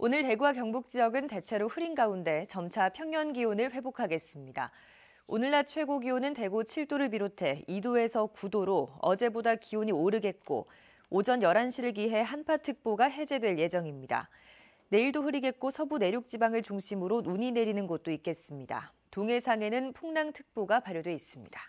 오늘 대구와 경북 지역은 대체로 흐린 가운데 점차 평년 기온을 회복하겠습니다. 오늘 낮 최고 기온은 대구 7도를 비롯해 2도에서 9도로 어제보다 기온이 오르겠고 오전 11시를 기해 한파특보가 해제될 예정입니다. 내일도 흐리겠고 서부 내륙 지방을 중심으로 눈이 내리는 곳도 있겠습니다. 동해상에는 풍랑특보가 발효돼 있습니다.